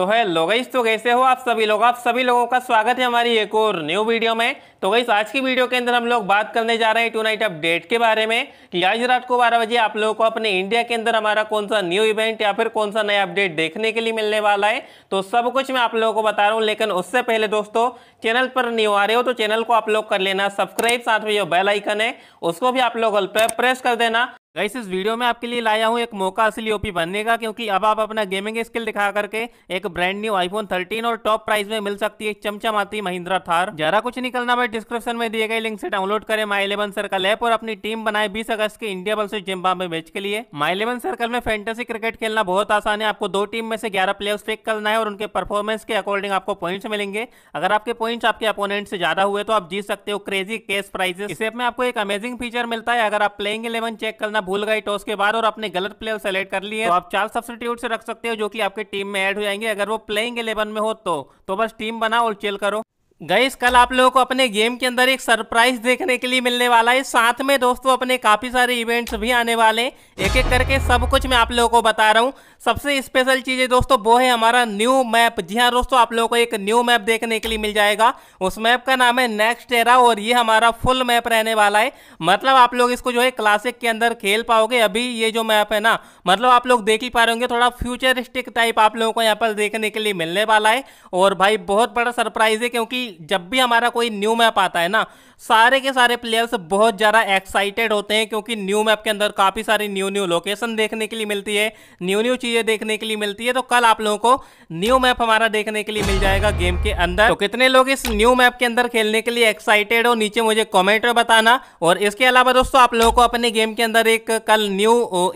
तो हेलो गई तो कैसे हो आप सभी लोग आप सभी लोगों का स्वागत है हमारी एक और न्यू वीडियो में तो गई आज की वीडियो के अंदर हम लोग बात करने जा रहे हैं टू नाइट अपडेट के बारे में कि आज रात को बारह बजे आप लोगों को अपने इंडिया के अंदर हमारा कौन सा न्यू इवेंट या फिर कौन सा नया अपडेट देखने के लिए मिलने वाला है तो सब कुछ मैं आप लोगों को बता रहा हूँ लेकिन उससे पहले दोस्तों चैनल पर न्यू आ रहे हो तो चैनल को आप लोग कर लेना सब्सक्राइब साथ में जो बेलाइकन है उसको भी आप लोग प्रेस कर देना गाइस इस वीडियो में आपके लिए लाया हूँ एक मौका असली ओपी बनने का क्योंकि अब आप अपना गेमिंग स्किल दिखा करके एक ब्रांड न्यू आईफोन 13 और टॉप प्राइस में मिल सकती है चमचमाती महिंद्रा थार जरा कुछ निकलना भाई डिस्क्रिप्शन में दिए गए लिंक से डाउनलोड करें माई इलेवन सर्कल ऐप और अपनी टीम बनाए बीस अगस्त के इंडिया बल से मैच के लिए माई इलेवन सर्कल में फैंटेसी क्रिकेट खेलना बहुत आसान है आपको दो टीम में से ग्यारह प्लेयर्स पिक करना है और उनके परफॉर्मेंस के अकॉर्डिंग आपको पॉइंट्स मिलेंगे अगर आपके पॉइंट्स आपके अपोनेंट से ज्यादा हुए तो आप जीत सकते हो क्रेजी कैश प्राइजेस इस ऐप में आपको एक अमेजिंग फीचर मिलता है अगर आप प्लेइंग इलेवन चेक करना करना भूल गए टॉस के बाद और अपने गलत प्लेयर सेलेक्ट कर लिए तो आप चार सब्सिट्यूट से रख सकते हो जो कि आपके टीम में ऐड हो जाएंगे अगर वो प्लेइंग इलेवन में हो तो, तो बस टीम बनाओ और चेल करो गईस कल आप लोगों को अपने गेम के अंदर एक सरप्राइज देखने के लिए मिलने वाला है साथ में दोस्तों अपने काफ़ी सारे इवेंट्स भी आने वाले हैं एक एक करके सब कुछ मैं आप लोगों को बता रहा हूँ सबसे स्पेशल चीज़ है दोस्तों वो है हमारा न्यू मैप जी हाँ दोस्तों आप लोगों को एक न्यू मैप देखने के लिए मिल जाएगा उस मैप का नाम है नेक्स्ट एरा और ये हमारा फुल मैप रहने वाला है मतलब आप लोग इसको जो है क्लासिक के अंदर खेल पाओगे अभी ये जो मैप है ना मतलब आप लोग देख ही पा रहे होंगे थोड़ा फ्यूचरिस्टिक टाइप आप लोगों को यहाँ पर देखने के लिए मिलने वाला है और भाई बहुत बड़ा सरप्राइज है क्योंकि जब भी हमारा कोई न्यू मैप आता है ना सारे के सारे प्लेयर्स बहुत ज़्यादा एक्साइटेड होते हैं क्योंकि न्यू मैप के अंदर काफ़ी सारी न्यू न्यू लोकेशन देखने के लिए मिलती है न्यू न्यू चीज़ें देखने के लिए मिलती है तो कल आप लोगों को न्यू मैप हमारा देखने के लिए मिल जाएगा गेम के अंदर तो कितने लोग इस न्यू मैप के अंदर खेलने के लिए एक्साइटेड हो नीचे मुझे कॉमेंट में बताना और इसके अलावा दोस्तों आप लोगों को अपने गेम के अंदर एक कल न्यू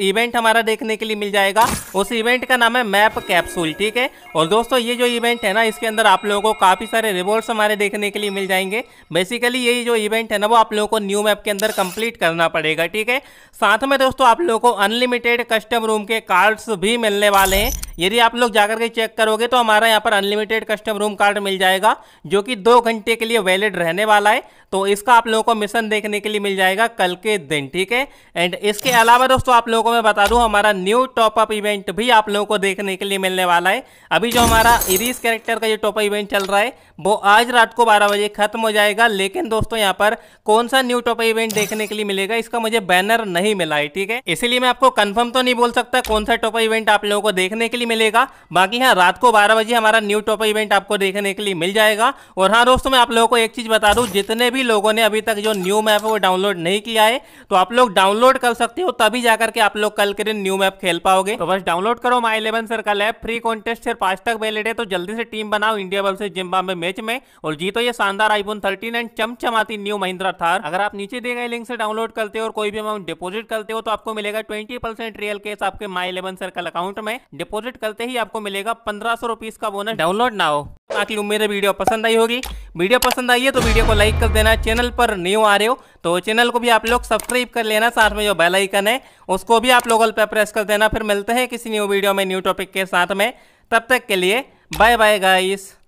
इवेंट हमारा देखने के लिए मिल जाएगा उस इवेंट का नाम है मैप कैप्सूल ठीक है और दोस्तों ये जो इवेंट है ना इसके अंदर आप लोगों को काफ़ी सारे रिवॉर्ड्स हमारे हमारे देखने के लिए मिल जाएंगे बेसिकली यही जो इवेंट है ना वो आप लोगों को न्यू मैप के अंदर कंप्लीट करना पड़ेगा ठीक है साथ में दोस्तों आप लोगों को अनलिमिटेड कस्टम रूम के कार्ड्स भी मिलने वाले हैं यदि आप लोग जाकर के चेक करोगे तो हमारा यहाँ पर अनलिमिटेड कस्टम रूम कार्ड मिल जाएगा जो कि दो घंटे के लिए वैलिड रहने वाला है तो इसका आप लोगों को मिशन देखने के लिए मिल जाएगा कल के दिन ठीक है एंड इसके अलावा दोस्तों आप लोगों को मैं बता दूं हमारा न्यू टॉपअप इवेंट भी आप लोगों को देखने के लिए मिलने वाला है अभी जो हमारा इरीज कैरेक्टर का जो टॉपअप इवेंट चल रहा है वो आज रात को बारह बजे खत्म हो जाएगा लेकिन दोस्तों यहाँ पर कौन सा न्यू टॉपअप इवेंट देखने के लिए मिलेगा इसका मुझे बैनर नहीं मिला है ठीक है इसीलिए मैं आपको कन्फर्म तो नहीं बोल सकता कौन सा टॉपअप इवेंट आप लोगों को देखने के लिए लिए मिलेगा बाकी हाँ रात को बारह बजे हमारा न्यू टॉप इवेंट आपको देखने के लिए मिल जाएगा और हाँ दोस्तों मैं आप लोगों को एक चीज़ बता दूँ जितने भी लोगों ने अभी तक जो न्यू मैप है वो डाउनलोड नहीं किया है तो आप लोग डाउनलोड कर सकते हो तभी जाकर के आप लोग कल के दिन न्यू मैप खेल पाओगे तो बस डाउनलोड करो my eleven circle app free contest सिर्फ आज तक वैलिड है तो जल्दी से टीम बनाओ इंडिया वर्सेज जिम्बाब्वे मैच में और जीतो ये शानदार आईफोन थर्टीन एंड चमचमाती न्यू महिंद्रा थार अगर आप नीचे दिए गए लिंक से डाउनलोड करते हो और कोई भी अमाउंट डिपोजिट करते हो तो आपको मिलेगा ट्वेंटी परसेंट रियल केस आपके माई इलेवन सर्कल अकाउंट में डिपोजिट डाउनलोड करते ही आपको मिलेगा पंद्रह सौ का बोनस डाउनलोड ना हो बाकी उम्मीद है वीडियो पसंद आई होगी वीडियो पसंद आई है तो वीडियो को लाइक कर देना चैनल पर न्यू आ रहे हो तो चैनल को भी आप लोग सब्सक्राइब कर लेना साथ में जो बेल आइकन है उसको भी आप लोग पे प्रेस कर देना फिर मिलते हैं किसी न्यू वीडियो में न्यू टॉपिक के साथ में तब तक के लिए बाय बाय गाइस